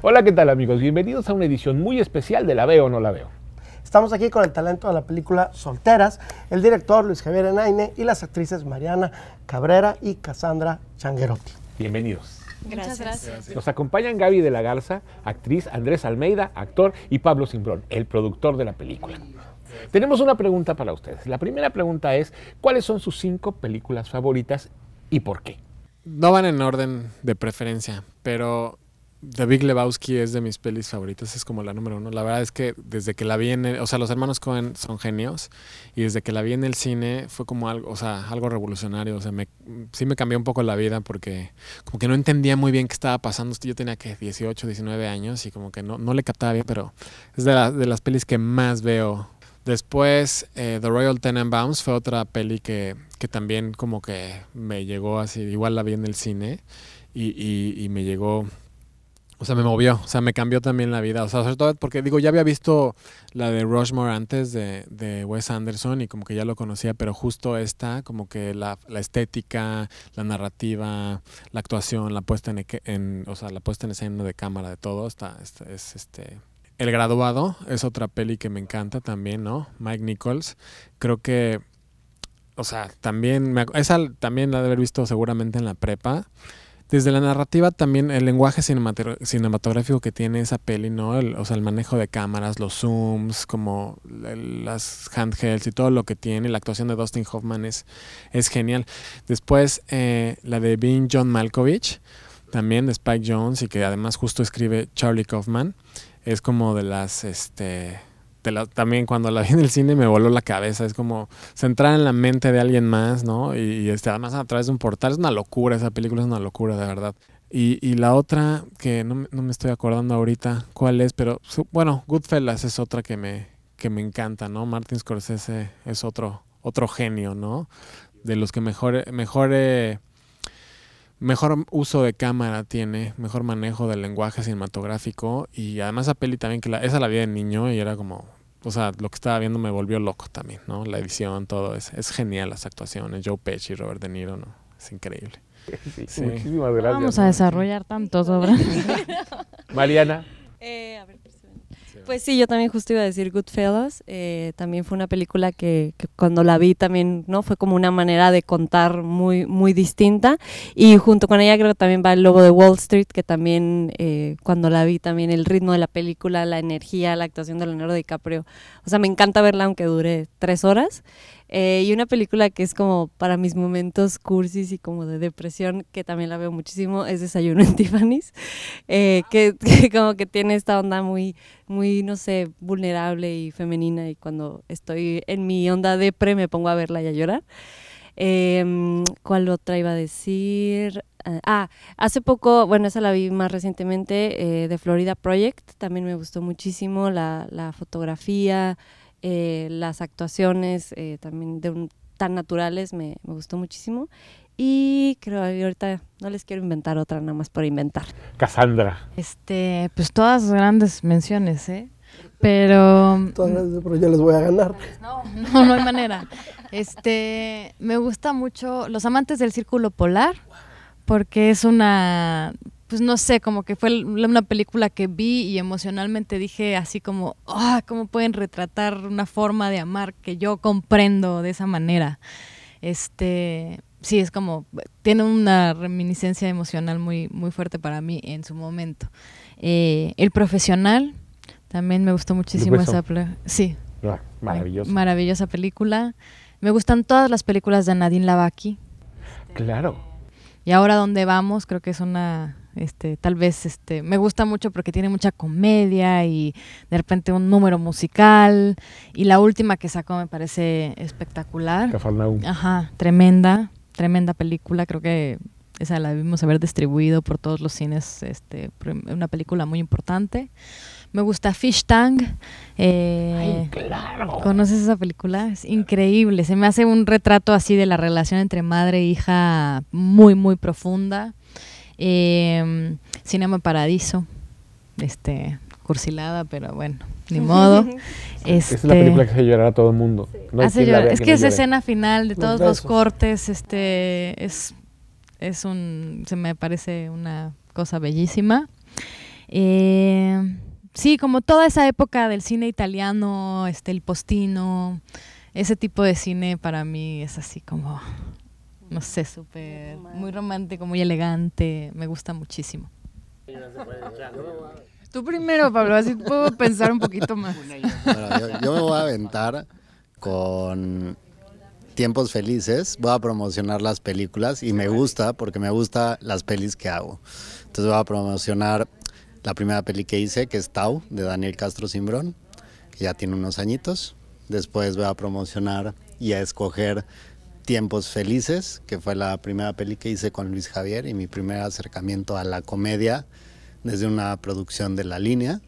Hola, ¿qué tal amigos? Bienvenidos a una edición muy especial de La Veo o No La Veo. Estamos aquí con el talento de la película Solteras, el director Luis Javier Enaine y las actrices Mariana Cabrera y Cassandra Changuerotti. Bienvenidos. Gracias. gracias. Nos acompañan Gaby de la Garza, actriz, Andrés Almeida, actor, y Pablo Simbrón, el productor de la película. Tenemos una pregunta para ustedes. La primera pregunta es, ¿cuáles son sus cinco películas favoritas y por qué? No van en orden de preferencia, pero The Big Lebowski es de mis pelis favoritas, es como la número uno. La verdad es que desde que la vi en, el, o sea, los hermanos Cohen son genios y desde que la vi en el cine fue como algo, o sea, algo revolucionario. O sea, me, sí me cambió un poco la vida porque como que no entendía muy bien qué estaba pasando. Yo tenía que 18, 19 años y como que no, le captaba bien, pero es de, de las pelis que más veo Después, eh, The Royal Tenenbaums fue otra peli que, también como que me llegó así, igual la vi en el cine y, me llegó, o sea, me movió, o sea, me cambió también la vida, o sea, sobre todo porque digo, ya había visto la de Rushmore antes de, Wes Anderson y como que ya lo conocía, pero justo esta, como que la, estética, la narrativa, la actuación, la puesta en, en, o sea, la puesta en escena de cámara de todo, está es este el graduado es otra peli que me encanta también, ¿no? Mike Nichols. Creo que, o sea, también, esa también la de haber visto seguramente en la prepa. Desde la narrativa también el lenguaje cinematográfico que tiene esa peli, ¿no? o sea, el manejo de cámaras, los zooms, como las handhelds y todo lo que tiene. La actuación de Dustin Hoffman es, es genial. Después eh, la de Bean John Malkovich, también de Spike Jones y que además justo escribe Charlie Kaufman es como de las, este, también cuando la vi en el cine me voló la cabeza, es como centrar en la mente de alguien más, ¿no? Y, este, además a través de un portal, es una locura, esa película es una locura, de verdad. Y, y la otra, que no, me estoy acordando ahorita cuál es, pero bueno, Goodfellas es otra que me, que me encanta, ¿no? Martin Scorsese es otro, otro genio, ¿no? De los que mejor, mejor mejor uso de cámara tiene, mejor manejo del lenguaje cinematográfico y además a peli también que la, esa la vi de niño y era como, o sea, lo que estaba viendo me volvió loco también, ¿no? La edición, todo es, es genial las actuaciones, Joe Pesci, Robert De Niro, ¿no? Es increíble. Sí, Muchísimas gracias. Vamos a desarrollar tantos obras. Mariana. Eh, a ver. Pues sí, yo también justo iba a decir Goodfellas. Eh, también fue una película que, cuando la vi también, ¿no? Fue como una manera de contar muy, muy distinta. Y junto con ella creo que también va El Lobo de Wall Street, que también eh, cuando la vi también el ritmo de la película, la energía, la actuación de Leonardo DiCaprio. O sea, me encanta verla aunque dure tres horas. Eh, y una película que es como para mis momentos cursis y como de depresión, que también la veo muchísimo, es Desayuno en Tiffany's, eh, que, como que tiene esta onda muy, muy, no sé, vulnerable y femenina y cuando estoy en mi onda depre me pongo a verla y a llorar. Em, ¿Cuál otra iba a decir? Ah, ah, hace poco, bueno, esa la vi más recientemente, eh, de Florida Project, también me gustó muchísimo la, la fotografía, eh, las actuaciones eh, también de tan naturales me, gustó muchísimo. Y creo que ahorita no les quiero inventar otra nada más por inventar. Cassandra. Este, pues todas grandes menciones, ¿eh? Pero... Todas pero yo les voy a ganar. Pues no, no, no hay manera. Este, me gusta mucho Los Amantes del Círculo Polar porque es una pues no sé, como que fue una película que vi y emocionalmente dije así como, ah, ¿cómo pueden retratar una forma de amar que yo comprendo de esa manera? Este, sí, es como, tiene una reminiscencia emocional muy, muy fuerte para mí en su momento. Eh, el profesional, también me gustó muchísimo esa película. Sí. Ah, maravillosa. Maravillosa película. Me gustan todas las películas de Nadine Lavaki. Claro. Y ahora dónde vamos, creo que es una este, tal vez este, me gusta mucho porque tiene mucha comedia y de repente un número musical. Y la última que sacó me parece espectacular. Ajá, tremenda, tremenda película. Creo que esa la debimos haber distribuido por todos los cines, este, una película muy importante. Me gusta Fish Tank. Eh, Ay, claro. ¿Conoces esa película? Es increíble. Se me hace un retrato así de la relación entre madre e hija muy, muy profunda. Em, Cinema Paradiso, este, cursilada, pero bueno, ni modo. Este es la película que hace llorar a todo el mundo. es que, esa escena final de todos los cortes, este, es, es un, se me parece una cosa bellísima. Em, sí, como toda esa época del cine italiano, este, el postino, ese tipo de cine para mí es así como no sé, súper, muy romántico, muy elegante, me gusta muchísimo. Tú primero, Pablo, así puedo pensar un poquito más. yo, me voy a aventar con Tiempos Felices, voy a promocionar las películas y me gusta porque me gusta las pelis que hago. Entonces voy a promocionar la primera peli que hice, que es Tau, de Daniel Castro Simbrón, que ya tiene unos añitos. Después voy a promocionar y a escoger Tiempos Felices, que fue la primera peli que hice con Luis Javier y mi primer acercamiento a la comedia desde una producción de La Línea.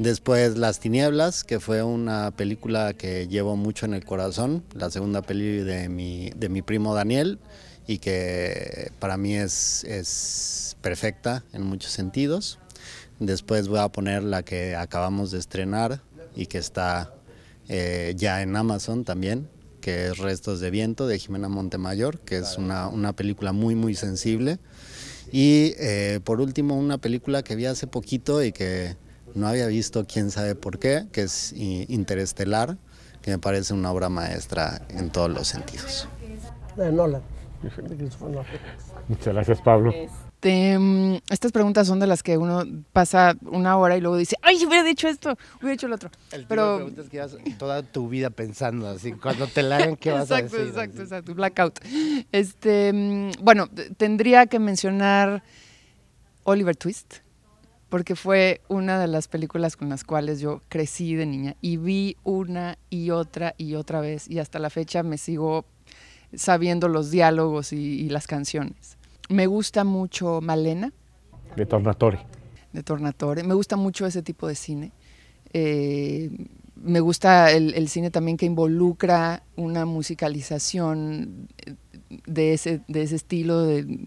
Después Las Tinieblas, que fue una película que llevo mucho en el corazón, la segunda peli de mi, de mi primo Daniel y que para mí es, perfecta en muchos sentidos. Después voy a poner la que acabamos de estrenar y que está eh, ya en Amazon también, que es Restos de Viento de Jimena Montemayor, que es una, película muy, muy sensible. Y eh, por último, una película que vi hace poquito y que no había visto quién sabe por qué, que es Interestelar, que me parece una obra maestra en todos los sentidos. Muchas gracias, Pablo. Este, este, mm, estas preguntas son de las que uno pasa una hora y luego dice, ay, hubiera dicho esto, hubiera dicho lo otro. Pero... tipo de preguntas que llevas toda tu vida pensando, así, cuando te la hagan, ¿qué vas exacto, a decir? Exacto, exacto, exacto, blackout. Este, mm, bueno, tendría que mencionar Oliver Twist, porque fue una de las películas con las cuales yo crecí de niña y vi una y otra y otra vez y hasta la fecha me sigo sabiendo los diálogos y las canciones. Me gusta mucho Malena. De Tornatore. De Tornatore. Me gusta mucho ese tipo de cine. Eh, me gusta el, cine también que involucra una musicalización de ese, de ese estilo. De,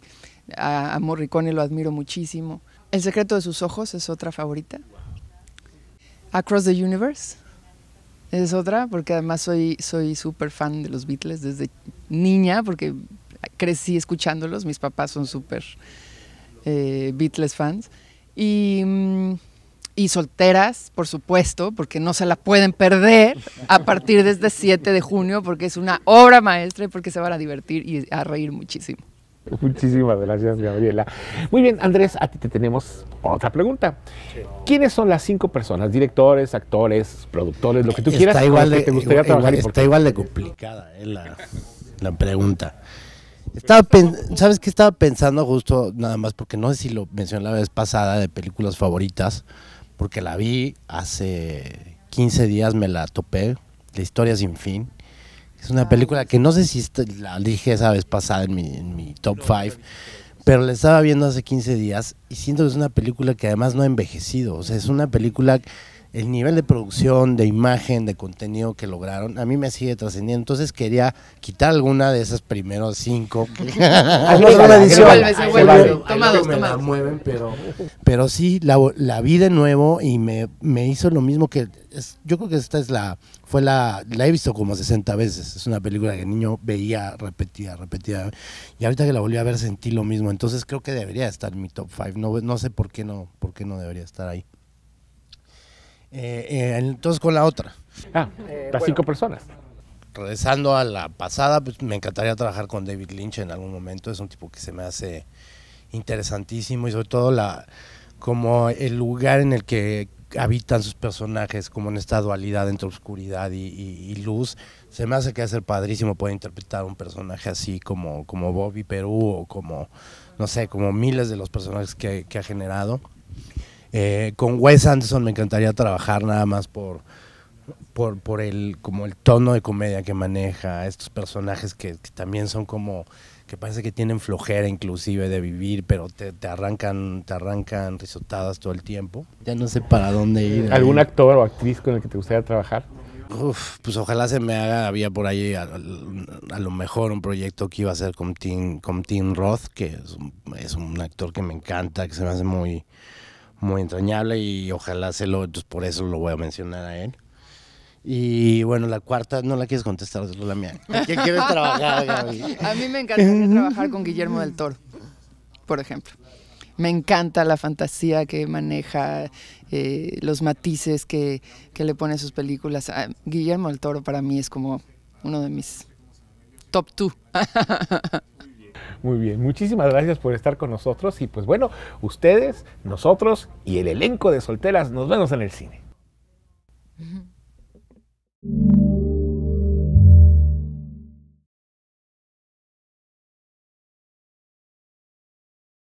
a, Morricone lo admiro muchísimo. El secreto de sus ojos es otra favorita. Across the Universe es otra, porque además soy súper fan de los Beatles desde niña, porque crecí escuchándolos, mis papás son súper eh, Beatles fans. Mm, y, solteras, por supuesto, porque no se la pueden perder a partir de este 7 de junio, porque es una obra maestra y porque se van a divertir y a reír muchísimo. Muchísimas gracias, Gabriela. Muy bien, Andrés, a ti te tenemos otra pregunta. ¿Quiénes son las cinco personas, directores, actores, productores, lo que tú quieras? Está igual de, está igual de complicada eh, la, la pregunta. Estaba ¿Sabes qué estaba pensando justo nada más? Porque no sé si lo mencioné la vez pasada de películas favoritas, porque la vi hace 15 días, me la topé, La historia sin fin. Es una ah, película que no sé si la dije esa vez pasada en mi, top 5, pero la estaba viendo hace 15 días y siento que es una película que además no ha envejecido. O sea, es una película el nivel de producción, de imagen, de contenido que lograron, a mí me sigue trascendiendo. Entonces quería quitar alguna de esas primeros cinco. mueven, pero... pero sí, la, vi de nuevo y me, me hizo lo mismo que... yo creo que esta es la... Fue la, la he visto como 60 veces. Es una película que el niño veía repetida, repetida. Y ahorita que la volví a ver sentí lo mismo. Entonces creo que debería estar en mi top five. No, no sé por qué no, por qué no debería estar ahí. Eh, eh, entonces con la otra. Ah, las cinco personas. Regresando a la pasada, pues me encantaría trabajar con David Lynch en algún momento. Es un tipo que se me hace interesantísimo y sobre todo la como el lugar en el que habitan sus personajes, como en esta dualidad entre oscuridad y, luz. Se me hace que hacer padrísimo poder interpretar un personaje así como, como Bobby Perú o como, no sé, como miles de los personajes que ha generado. Eh, con Wes Anderson me encantaría trabajar nada más por, por, el, como el tono de comedia que maneja, estos personajes que, también son como, que parece que tienen flojera inclusive de vivir, pero te, arrancan, te arrancan risotadas todo el tiempo. Ya no sé para dónde ir. Eh, ¿Algún actor o actriz con el que te gustaría trabajar? pues ojalá se me haga, había por ahí a, lo mejor un proyecto que iba a hacer con Tim, con Tim Roth, que es un actor que me encanta, que se me hace muy, muy entrañable y ojalá se lo, entonces por eso lo voy a mencionar a él. Y bueno, la cuarta no la quieres contestar, es la mía. ¿Qué quieres trabajar, Gaby? A mí me encanta trabajar con Guillermo del Toro, por ejemplo. Me encanta la fantasía que maneja, eh, los matices que, le pone a sus películas. Ah, Guillermo del Toro para mí es como uno de mis top two. Muy bien, muchísimas gracias por estar con nosotros y pues bueno, ustedes, nosotros y el elenco de solteras nos vemos en el cine.